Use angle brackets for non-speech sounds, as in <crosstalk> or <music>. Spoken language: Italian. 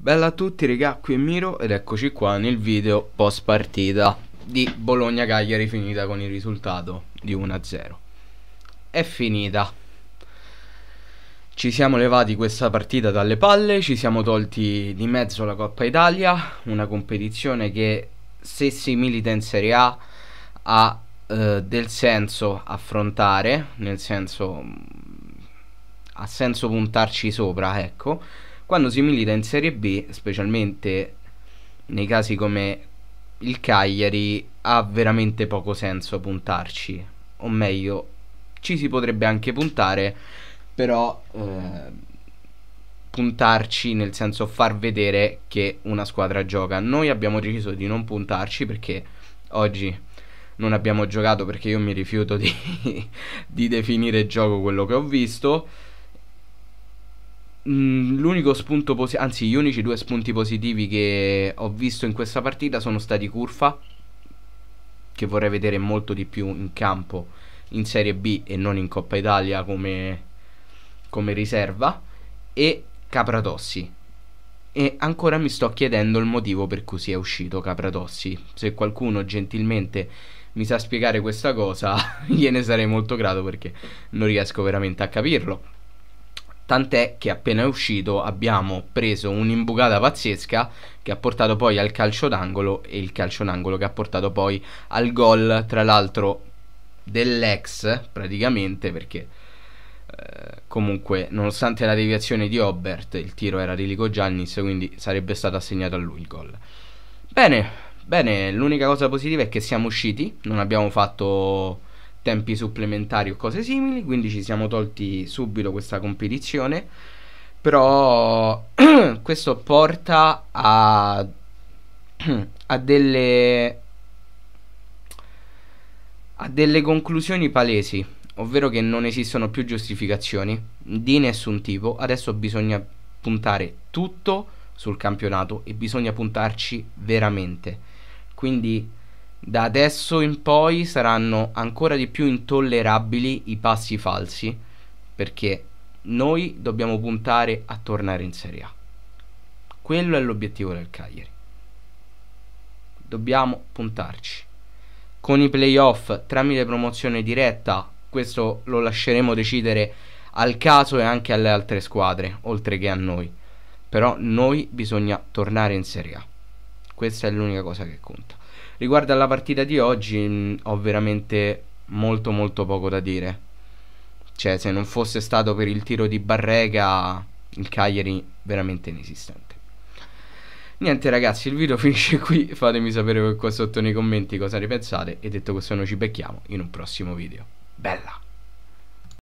Bella a tutti regà, qui è Miro ed eccoci qua nel video post partita di Bologna-Cagliari finita con il risultato di 1-0 È finita Ci siamo levati questa partita dalle palle, ci siamo tolti di mezzo la Coppa Italia Una competizione che se si milita in Serie A ha eh, del senso affrontare Nel senso mm, ha senso puntarci sopra, ecco quando si milita in Serie B, specialmente nei casi come il Cagliari, ha veramente poco senso puntarci. O meglio, ci si potrebbe anche puntare, però eh, puntarci nel senso far vedere che una squadra gioca. Noi abbiamo deciso di non puntarci perché oggi non abbiamo giocato perché io mi rifiuto di, <laughs> di definire gioco quello che ho visto Mm, l'unico spunto positivo, anzi gli unici due spunti positivi che ho visto in questa partita sono stati Curfa, che vorrei vedere molto di più in campo in Serie B e non in Coppa Italia come, come riserva, e Capratossi. E ancora mi sto chiedendo il motivo per cui è uscito Capratossi. Se qualcuno gentilmente mi sa spiegare questa cosa, <laughs> gliene sarei molto grato perché non riesco veramente a capirlo tant'è che appena è uscito abbiamo preso un'imbucata pazzesca che ha portato poi al calcio d'angolo e il calcio d'angolo che ha portato poi al gol, tra l'altro dell'ex praticamente perché eh, comunque nonostante la deviazione di Obert il tiro era di Lico Giannis quindi sarebbe stato assegnato a lui il gol bene bene l'unica cosa positiva è che siamo usciti non abbiamo fatto tempi supplementari o cose simili, quindi ci siamo tolti subito questa competizione, però <clears throat> questo porta a, <clears throat> a delle a delle conclusioni palesi, ovvero che non esistono più giustificazioni di nessun tipo, adesso bisogna puntare tutto sul campionato e bisogna puntarci veramente. Quindi da adesso in poi saranno ancora di più intollerabili i passi falsi perché noi dobbiamo puntare a tornare in Serie A. Quello è l'obiettivo del Cagliari. Dobbiamo puntarci. Con i playoff tramite promozione diretta, questo lo lasceremo decidere al caso e anche alle altre squadre, oltre che a noi. Però noi bisogna tornare in Serie A questa è l'unica cosa che conta. Riguardo alla partita di oggi mh, mm, ho veramente molto molto poco da dire. Cioè se non fosse stato per il tiro di Barrega il Cagliari veramente inesistente. Niente ragazzi, il video <laughs> finisce qui, fatemi sapere qua sotto nei commenti cosa ne pensate e detto questo noi ci becchiamo in un prossimo video. Bella!